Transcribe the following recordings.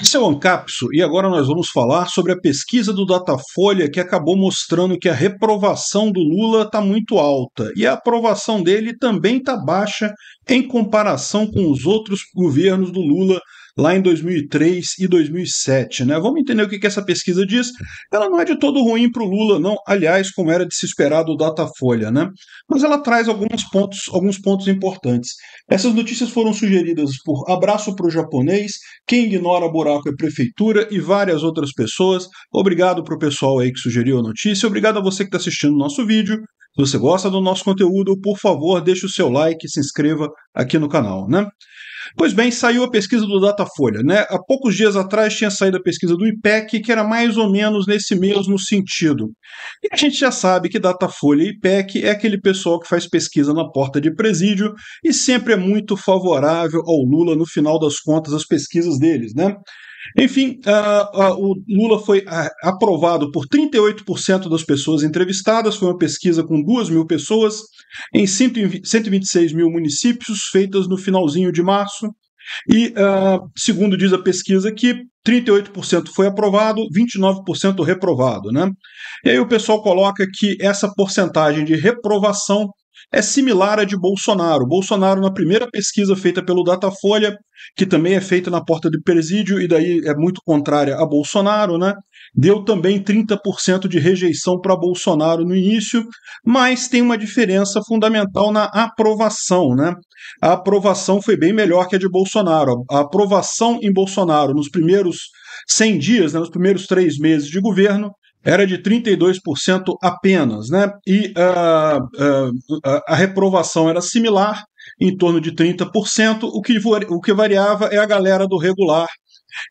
Esse é o Ancapso e agora nós vamos falar sobre a pesquisa do Datafolha que acabou mostrando que a reprovação do Lula está muito alta e a aprovação dele também está baixa em comparação com os outros governos do Lula lá em 2003 e 2007. Né? Vamos entender o que, que essa pesquisa diz. Ela não é de todo ruim para o Lula, não. Aliás, como era de se esperar do Datafolha, né? Mas ela traz alguns pontos, alguns pontos importantes. Essas notícias foram sugeridas por Abraço para o Japonês, Quem Ignora Buraco é Prefeitura e várias outras pessoas. Obrigado para o pessoal aí que sugeriu a notícia. Obrigado a você que está assistindo o nosso vídeo. Se você gosta do nosso conteúdo, por favor, deixe o seu like e se inscreva aqui no canal, né? Pois bem, saiu a pesquisa do Datafolha, né? Há poucos dias atrás tinha saído a pesquisa do IPEC, que era mais ou menos nesse mesmo sentido. E a gente já sabe que Datafolha e IPEC é aquele pessoal que faz pesquisa na porta de presídio e sempre é muito favorável ao Lula no final das contas as pesquisas deles, né? Enfim, uh, uh, o Lula foi aprovado por 38% das pessoas entrevistadas. Foi uma pesquisa com 2 mil pessoas em 126 mil municípios, feitas no finalzinho de março. E, uh, segundo diz a pesquisa aqui, 38% foi aprovado, 29% reprovado. Né? E aí o pessoal coloca que essa porcentagem de reprovação é similar à de Bolsonaro. Bolsonaro, na primeira pesquisa feita pelo Datafolha, que também é feita na porta do presídio e daí é muito contrária a Bolsonaro, né? Deu também 30% de rejeição para Bolsonaro no início, mas tem uma diferença fundamental na aprovação, né? A aprovação foi bem melhor que a de Bolsonaro. A aprovação em Bolsonaro nos primeiros 100 dias, né, nos primeiros três meses de governo, era de 32% apenas, né? E uh, uh, a reprovação era similar, em torno de 30%, o que, o que variava é a galera do regular,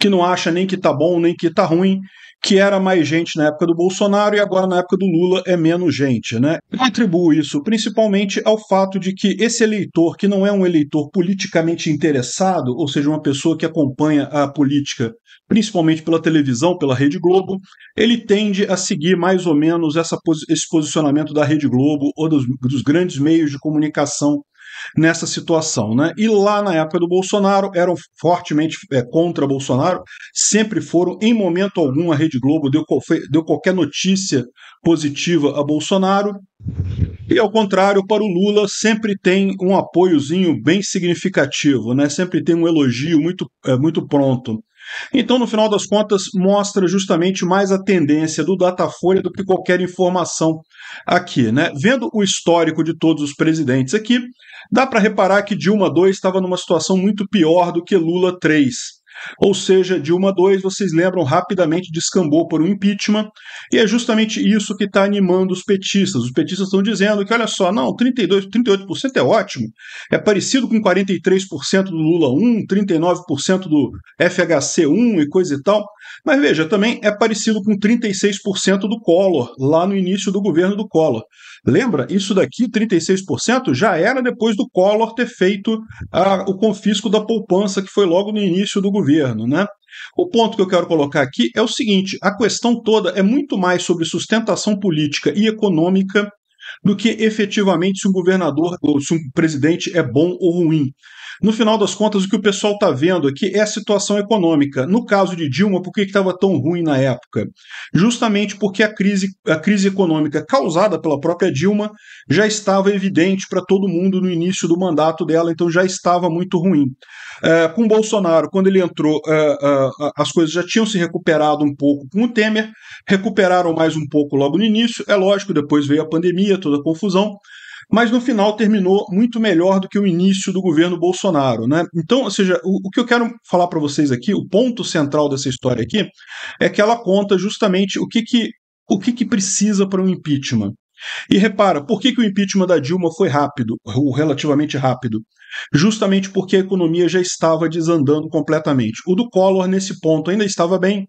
que não acha nem que tá bom, nem que tá ruim, que era mais gente na época do Bolsonaro e agora na época do Lula é menos gente, né? Eu atribuo isso principalmente ao fato de que esse eleitor, que não é um eleitor politicamente interessado, ou seja, uma pessoa que acompanha a política principalmente pela televisão, pela Rede Globo, ele tende a seguir mais ou menos essa, esse posicionamento da Rede Globo ou dos, dos grandes meios de comunicação nessa situação. Né? E lá na época do Bolsonaro, eram fortemente é, contra Bolsonaro, sempre foram, em momento algum, a Rede Globo deu, deu qualquer notícia positiva a Bolsonaro. E ao contrário, para o Lula sempre tem um apoiozinho bem significativo, né? sempre tem um elogio muito, é, muito pronto. Então, no final das contas, mostra justamente mais a tendência do Datafolha do que qualquer informação aqui. Né? Vendo o histórico de todos os presidentes aqui, dá para reparar que Dilma II estava numa situação muito pior do que Lula III. Ou seja, Dilma dois vocês lembram, rapidamente descambou por um impeachment, e é justamente isso que está animando os petistas. Os petistas estão dizendo que, olha só, não, 32, 38% é ótimo, é parecido com 43% do Lula 1, 39% do FHC 1 e coisa e tal, mas veja, também é parecido com 36% do Collor, lá no início do governo do Collor. Lembra? Isso daqui, 36%, já era depois do Collor ter feito a, ah, o confisco da poupança, que foi logo no início do governo, né? O ponto que eu quero colocar aqui é o seguinte: a questão toda é muito mais sobre sustentação política e econômica do que efetivamente se um governador ou se um presidente é bom ou ruim. No final das contas, o que o pessoal está vendo aqui é a situação econômica. No caso de Dilma, por que estava tão ruim na época? Justamente porque a crise, a crise econômica causada pela própria Dilma já estava evidente para todo mundo no início do mandato dela, então já estava muito ruim. É, com Bolsonaro, quando ele entrou, é, é, as coisas já tinham se recuperado um pouco com o Temer, recuperaram mais um pouco logo no início, é lógico, depois veio a pandemia, toda a confusão mas no final terminou muito melhor do que o início do governo Bolsonaro. Né? Então, ou seja, o, o que eu quero falar para vocês aqui, o ponto central dessa história aqui, é que ela conta justamente o que, que, o que, que precisa para um impeachment. E repara, por que, que o impeachment da Dilma foi rápido, ou relativamente rápido? Justamente porque a economia já estava desandando completamente. O do Collor, nesse ponto, ainda estava bem,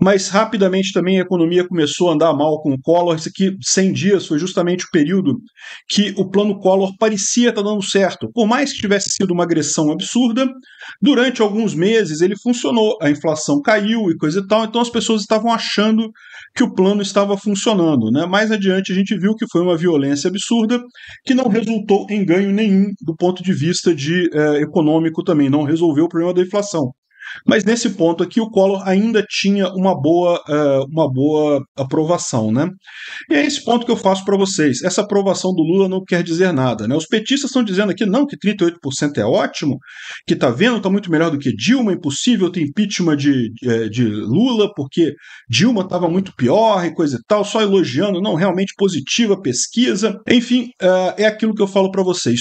mas rapidamente também a economia começou a andar mal com o Collor. Isso aqui, 100 dias, foi justamente o período que o plano Collor parecia estar tá dando certo. Por mais que tivesse sido uma agressão absurda, durante alguns meses ele funcionou. A inflação caiu e coisa e tal, então as pessoas estavam achando que o plano estava funcionando. Né? Mais adiante a gente viu que foi uma violência absurda que não resultou em ganho nenhum do ponto de vista de, eh, econômico também, não resolveu o problema da inflação. Mas nesse ponto aqui, o Collor ainda tinha uma boa, uh, uma boa aprovação. Né? E é esse ponto que eu faço para vocês. Essa aprovação do Lula não quer dizer nada. Né? Os petistas estão dizendo aqui não, que 38% é ótimo, que está vendo, está muito melhor do que Dilma, impossível ter impeachment de, de, eh, de Lula, porque Dilma estava muito pior e coisa e tal, só elogiando, não, realmente positiva pesquisa. Enfim, uh, é aquilo que eu falo para vocês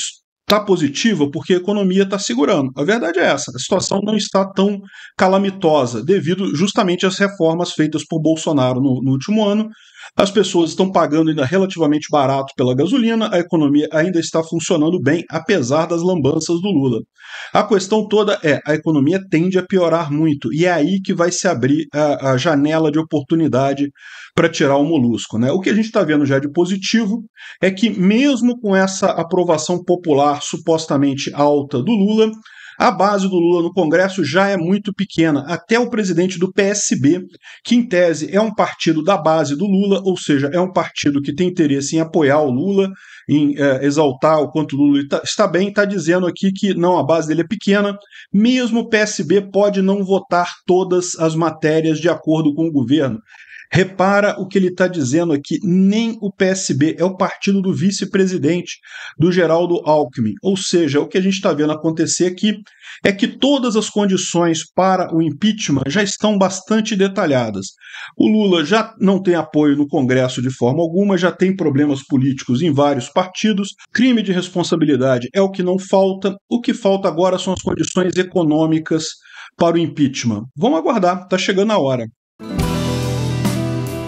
está positiva porque a economia está segurando. A verdade é essa: a situação não está tão calamitosa, devido justamente às reformas feitas por Bolsonaro no, no último ano, as pessoas estão pagando ainda relativamente barato pela gasolina, a economia ainda está funcionando bem, apesar das lambanças do Lula. A questão toda é: a economia tende a piorar muito, e é aí que vai se abrir a, a janela de oportunidade para tirar o molusco. Né? O que a gente está vendo já de positivo é que, mesmo com essa aprovação popular supostamente alta do Lula, a base do Lula no Congresso já é muito pequena. Até o presidente do PSB, que em tese é um partido da base do Lula, ou seja, é um partido que tem interesse em apoiar o Lula, em é, exaltar o quanto o Lula está bem, está dizendo aqui que não, a base dele é pequena. Mesmo o PSB pode não votar todas as matérias de acordo com o governo. Repara o que ele está dizendo aqui: nem o PSB é o partido do vice-presidente do Geraldo Alckmin. Ou seja, o que a gente está vendo acontecer aqui é que todas as condições para o impeachment já estão bastante detalhadas. O Lula já não tem apoio no Congresso de forma alguma, já tem problemas políticos em vários partidos, crime de responsabilidade é o que não falta, o que falta agora são as condições econômicas para o impeachment. Vamos aguardar, está chegando a hora.